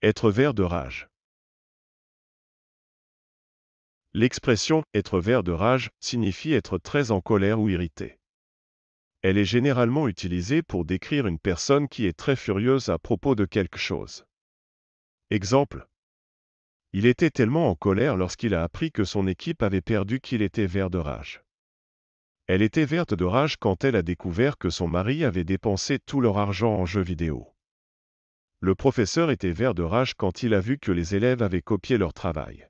Être vert de rage. L'expression être vert de rage signifie être très en colère ou irrité. Elle est généralement utilisée pour décrire une personne qui est très furieuse à propos de quelque chose. Exemple. Il était tellement en colère lorsqu'il a appris que son équipe avait perdu qu'il était vert de rage. Elle était verte de rage quand elle a découvert que son mari avait dépensé tout leur argent en jeux vidéo. Le professeur était vert de rage quand il a vu que les élèves avaient copié leur travail.